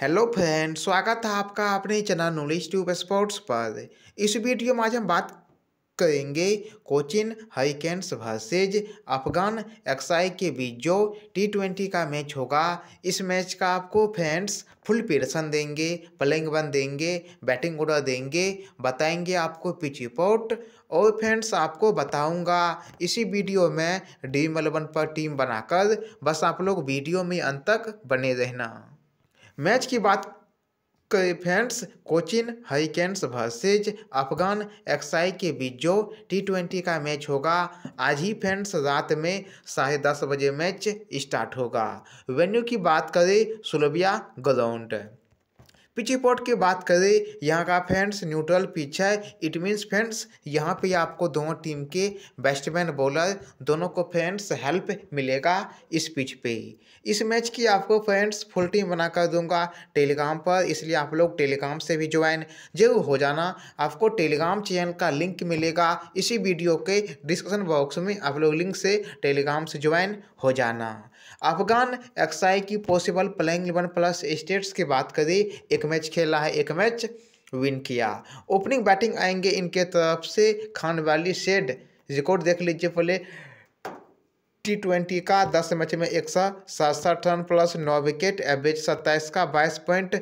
hello friend स्वागत है आपका अपने चैनल नॉलेज ट्यूब स्पोर्ट्स पर इस वीडियो में आज हम बात करेंगे कोचिन हरिकेन्स वर्सेज अफगान एक्साई के बीच जो टी ट्वेंटी का मैच होगा इस मैच का आपको फैंस फुल पेरसन देंगे प्लेइंग बन देंगे बैटिंग ऑर्डर देंगे बताएंगे आपको पिच रिपोर्ट और फ्रेंड्स आपको बताऊंगा इसी वीडियो में ड्रीम इलेवन पर टीम बनाकर बस आप लोग वीडियो में अंत तक बने रहना मैच की बात करें friends Cochin Hurricanes versus Afghan एक्साई के बीच जो टी ट्वेंटी का मैच होगा आज ही फ्रेंड्स रात में साढ़े दस बजे मैच स्टार्ट होगा वेन्यू की बात करें सुलभिया ग्राउंड पिच पॉट की बात करें यहाँ का फ्रेंड्स न्यूट्रल पिच है इट मीन्स फ्रेंड्स यहाँ पे आपको दोनों टीम के बैट्समैन बॉलर दोनों को फ्रेंड्स हेल्प मिलेगा इस पिच पे इस मैच की आपको फ्रेंड्स फुल टीम बना कर दूंगा टेलीग्राम पर इसलिए आप लोग टेलीग्राम से भी ज्वाइन जरूर हो जाना आपको टेलीग्राम चैनल का लिंक मिलेगा इसी वीडियो के डिस्क्रिप्सन बॉक्स में आप लोग लिंक से टेलीग्राम से ज्वाइन हो जाना अफगान एक्साई की possible playing eleven plus stats की बात करें एक मैच खेला है एक मैच विन किया ओपनिंग बैटिंग आएंगे इनके तरफ से खान वाली शेड रिकॉर्ड देख लीजिए पहले टी ट्वेंटी का दस मैच में एक सौ सड़सठ रन प्लस नौ विकेट एवरेज सत्ताईस का बाईस पॉइंट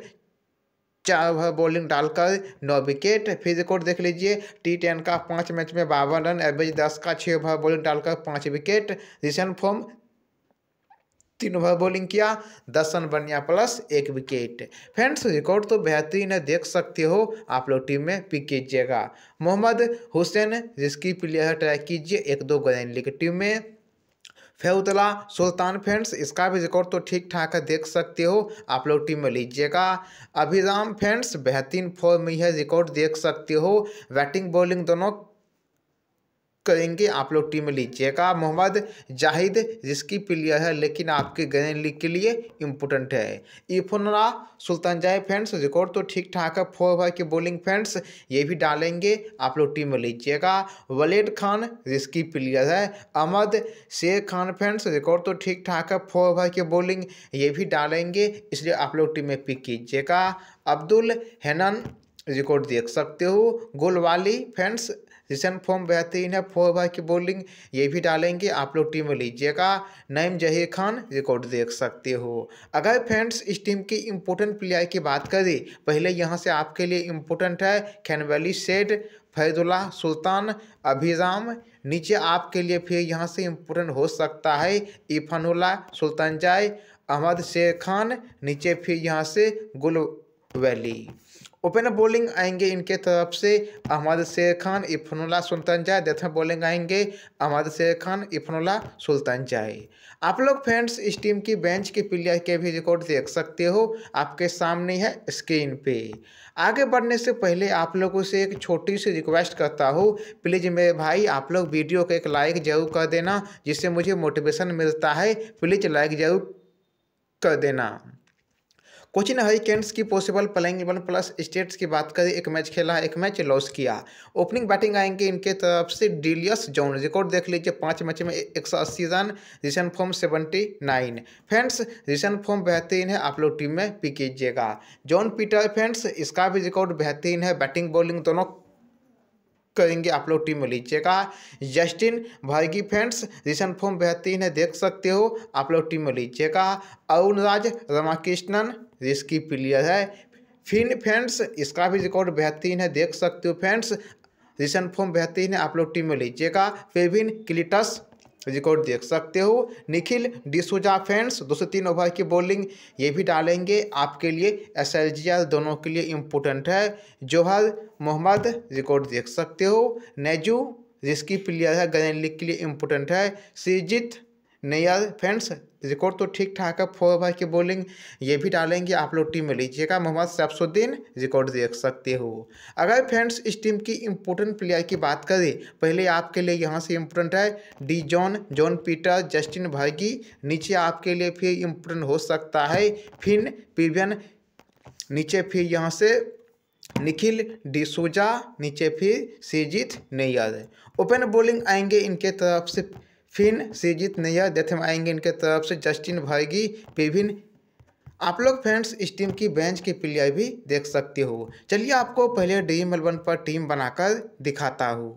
चार ओवर बॉलिंग डालकर नौ विकेट फिर रिकॉर्ड देख लीजिए टी टेन का पाँच मैच में बावन रन एवरेज दस का छः ओवर बॉलिंग डालकर पाँच विकेट रिसेंट फॉर्म तीन ओवर बॉलिंग किया दस रन बनिया प्लस एक विकेट फ्रेंड्स रिकॉर्ड तो बेहतरीन है देख सकते हो आप लोग टीम में पिक कीजिएगा मोहम्मद हुसैन जिसकी प्लेयर ट्रैक कीजिए एक दो गजन लीग टीम में फेउतला सुल्तान फ्रेंड्स इसका भी रिकॉर्ड तो ठीक ठाक है देख सकते हो आप लोग टीम में लीजिएगा अभिराम फ्रेंड्स बेहतरीन फॉर्म में यह रिकॉर्ड देख सकते हो बैटिंग बॉलिंग दोनों करेंगे आप लोग टीम में लीजिएगा मोहम्मद जाहिद जिसकी प्लेयर है लेकिन आपके ग्रैंड लीग के लिए इम्पोर्टेंट है इफोनरा सुल्तान जाय फ्रेंड्स रिकॉर्ड तो ठीक ठाक है फोर ओवर की बॉलिंग फ्रेंड्स ये भी डालेंगे आप लोग टीम में लीजिएगा वलेड खान जिसकी प्लेयर है अहमद शेर खान फ्रेंड्स रिकॉर्ड तो ठीक ठाक है फोर ओवर की बॉलिंग ये भी डालेंगे इसलिए आप लोग टीम में पिक कीजिएगा अब्दुल हैनन रिकॉर्ड देख सकते हो गोल वाली फैंस रिसेंट फॉर्म बेहतरीन है फोर ओवर की बॉलिंग ये भी डालेंगे आप लोग टीम में लीजिएगा नईम जहीर खान रिकॉर्ड देख सकते हो अगर फ्रेंड्स इस टीम के इम्पोर्टेंट प्लेयर की बात करें पहले यहाँ से आपके लिए इम्पोर्टेंट है खैनवैली सेठ फैजुल्ला सुल्तान अभिराम नीचे आपके लिए फिर यहाँ से इम्पोर्टेंट हो सकता है इफानुल्ला सुल्तान जाय अहमद शेर खान नीचे फिर यहाँ से गुल वैली ओपनर बॉलिंग आएंगे इनके तरफ से अहमद शेर खान इफनुल्ला सुल्तान जाए डेथ में बॉलिंग आएंगे अहमद शेर खान इफनुल्ला सुल्तान जाए आप लोग फ्रेंड्स इस टीम की बेंच के प्लेयर के भी रिकॉर्ड देख सकते हो आपके सामने है स्क्रीन पे आगे बढ़ने से पहले आप लोगों से एक छोटी सी रिक्वेस्ट करता हूँ प्लीज़ मेरे भाई आप लोग वीडियो को एक लाइक जरूर कर देना जिससे मुझे मोटिवेशन मिलता है प्लीज़ लाइक जरूर कर देना कोचिन हाईकेंड्स की possible playing eleven plus stats की बात करें एक मैच खेला एक मैच लॉस किया ओपनिंग बैटिंग आएंगे इनके तरफ से डिलियस जॉन रिकॉर्ड देख लीजिए पाँच मैच में एक सौ अस्सी run recent form seventy nine friends recent form बेहतरीन है आप लोग टीम में पिक कीजिएगा जॉन पीटर फ्रेंड्स इसका भी रिकॉर्ड बेहतरीन है बैटिंग बॉलिंग दोनों करेंगे आप लोग टीम में लीजिएगा जस्टिन भाई फ्रेंड्स रिसेंट फॉर्म बेहतरीन है देख सकते हो आप लोग टीम में लीजिएगा अरुण राज रमाकृष्णन रिस्की प्लेयर है फिन फ्रेंड्स इसका भी रिकॉर्ड बेहतरीन है देख सकते हो फ्रेंड्स रिसेंट फॉर्म बेहतरीन है आप लोग टीम में लीजिएगा फेविन क्लिटस रिकॉर्ड देख सकते हो निखिल डिसूजा फैंस दो से तीन ओवर की बॉलिंग ये भी डालेंगे आपके लिए एस दोनों के लिए इम्पोर्टेंट है जोहर मोहम्मद रिकॉर्ड देख सकते हो नेजू जिसकी प्लेयर है गैन लीग के लिए इम्पोर्टेंट है सीजित नहीं यार फ्रेंड्स रिकॉर्ड तो ठीक ठाक है फोर ओवर की बॉलिंग ये भी डालेंगे आप लोग टीम में लीजिएगा मोहम्मद शमसुद्दीन रिकॉर्ड देख सकते हो अगर फ्रेंड्स इस टीम की इम्पोर्टेंट प्लेयर की बात करें पहले आपके लिए यहाँ से इम्पोर्टेंट है D John John Peter Justin भर्गी नीचे आपके लिए फिर इम्पोर्टेंट हो सकता है फिन पिवियन नीचे फिर यहाँ से निखिल डिसोजा नीचे फिर सीजित नैयर ओपन बॉलिंग आएंगे इनके तरफ से फिन सीजित नैया डेथम आएंगे इनके तरफ से जस्टिन भाईगी विभिन्न आप लोग फ्रेंड्स इस टीम की बेंच की प्लेयर भी देख सकते हो चलिए आपको पहले डी मेलबर्न पर टीम बनाकर दिखाता हूँ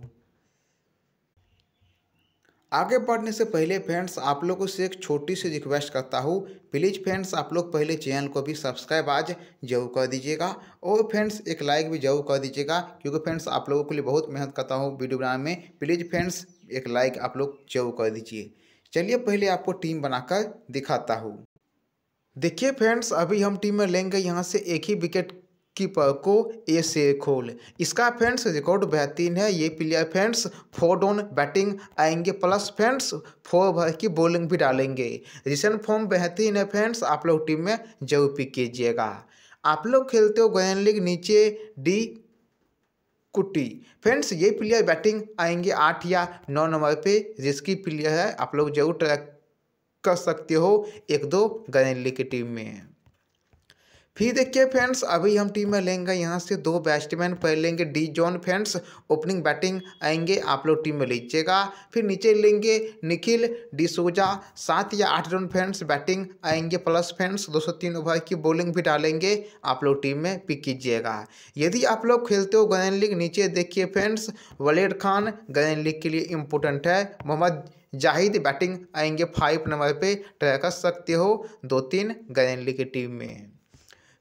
आगे बढ़ने से पहले फ्रेंड्स आप लोगों से एक छोटी सी रिक्वेस्ट करता हूँ प्लीज़ फ्रेंड्स आप लोग पहले चैनल को भी सब्सक्राइब आज जरूर कर दीजिएगा और फ्रेंड्स एक लाइक भी जरूर कर दीजिएगा क्योंकि फ्रेंड्स आप लोगों के लिए बहुत मेहनत करता हूँ वीडियो बनाने में प्लीज़ फ्रेंड्स एक लाइक आप लोग जरूर कर दीजिए चलिए पहले आपको टीम बनाकर दिखाता हूँ देखिए फ्रेंड्स अभी हम टीम में लेंगे यहाँ से एक ही विकेट कीपर को ए से खोल इसका फ्रेंड्स रिकॉर्ड बेहतरीन है ये player friends four down batting आएंगे प्लस फ्रेंड्स फोर ओवर की बॉलिंग भी डालेंगे रिसेंट फॉर्म बेहतरीन है फ्रेंड्स आप लोग टीम में जरूर पिक कीजिएगा आप लोग खेलते हो गोयन लीग नीचे डी कुट्टी फ्रेंड्स ये प्लेयर बैटिंग आएंगे आठ या नौ नंबर पे रिस्की प्लेयर है आप लोग जरूर ट्रैक कर सकते हो एक दो गनेली की टीम में फिर देखिए फ्रेंड्स अभी हम टीम में लेंगे यहाँ से दो बैट्समैन पहले लेंगे D John friends opening batting आएंगे आप लोग टीम में लीजिएगा फिर नीचे लेंगे निखिल डिसोजा सात या आठ रन फ्रेंड्स बैटिंग आएंगे प्लस फ्रेंड्स दो सौ तीन ओवर की बॉलिंग भी डालेंगे आप लोग टीम में पिक कीजिएगा यदि आप लोग खेलते हो गयन लीग नीचे देखिए फ्रेंड्स वलेड खान गयन लीग के लिए इम्पोर्टेंट है मोहम्मद जाहिद बैटिंग आएंगे फाइव नंबर पर ट्राई कर सकते हो दो तीन गयन लीग की टीम में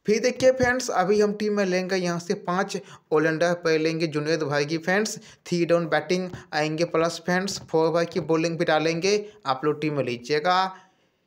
फिर देखिए फ्रेंड्स अभी हम टीम में लेंगे यहाँ से पाँच ऑलराउंडर पहले लेंगे जुनेद भाई की फ्रेंड्स थ्री डाउन बैटिंग आएंगे प्लस फ्रेंड्स फोर भाई की बॉलिंग भी डालेंगे आप लोग टीम में लीजिएगा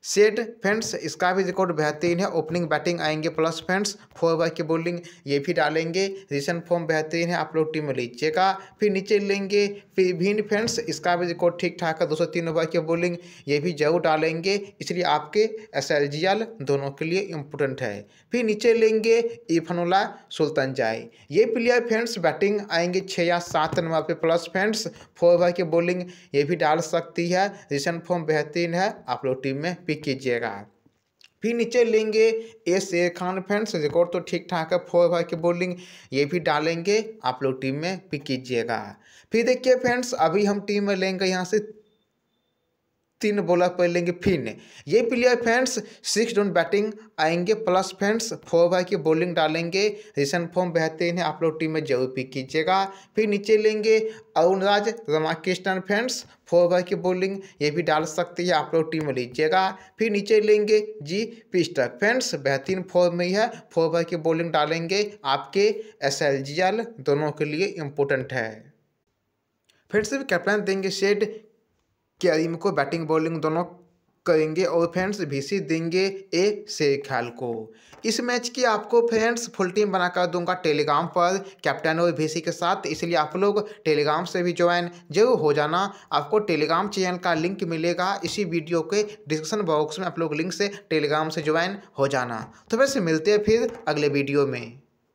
सेट फ्रेंड्स इसका भी रिकॉर्ड बेहतरीन है ओपनिंग बैटिंग आएंगे प्लस फ्रेंड्स फोर बाय की बॉलिंग ये भी डालेंगे रिसेंट फॉर्म बेहतरीन है आप लोग टीम में लीजिएगा फिर नीचे लेंगे फिर भिन्न फ्रेंड्स इसका भी रिकॉर्ड ठीक ठाक है दो सौ तीन ओवर की बॉलिंग ये भी जरूर डालेंगे इसलिए आपके एस एल जी एल दोनों के लिए इम्पोर्टेंट है फिर नीचे लेंगे इफनुल्ला सुल्तान जाय ये प्लेयर फ्रेंड्स बैटिंग आएंगे छः या सात नंबर पर प्लस फ्रेंड्स फोर ओवर की बॉलिंग ये भी डाल सकती है रिसेंट फॉर्म बेहतरीन है आप लोग टीम में पिक कीजिएगा फिर नीचे लेंगे ए शेर खान फ्रेंड्स रिकॉर्ड तो ठीक ठाक है फोर भाई की बॉलिंग ये भी डालेंगे आप लोग टीम में पिक कीजिएगा फिर देखिए फ्रेंड्स अभी हम टीम में लेंगे यहाँ से तीन बॉलर पर लेंगे फिन ये player fans six down batting आएंगे प्लस फैंस फोर बाय की बॉलिंग डालेंगे रिसेंट फॉर्म बेहतरीन है आप लोग टीम में जरूर पिक कीजिएगा फिर नीचे लेंगे Arunraj Ramakrishnan fans four by की बॉलिंग ये भी डाल सकती है आप लोग टीम में लीजिएगा फिर नीचे लेंगे जी पिस्टक फैंस बेहतरीन फॉर्म में है फोर बाय की बॉलिंग डालेंगे आपके एस दोनों के लिए इम्पोर्टेंट है फिर से कैप्टन देंगे शेड करीम को बैटिंग बॉलिंग दोनों करेंगे और फ्रेंड्स भीसी देंगे ए से ख्याल को इस मैच की आपको फ्रेंड्स फुल टीम बनाकर दूंगा टेलीग्राम पर कैप्टन और भीसी के साथ इसलिए आप लोग टेलीग्राम से भी ज्वाइन जरूर हो जाना आपको टेलीग्राम चैनल का लिंक मिलेगा इसी वीडियो के डिस्क्रिप्शन बॉक्स में आप लोग लिंक से टेलीग्राम से ज्वाइन हो जाना तो वैसे मिलते हैं फिर अगले वीडियो में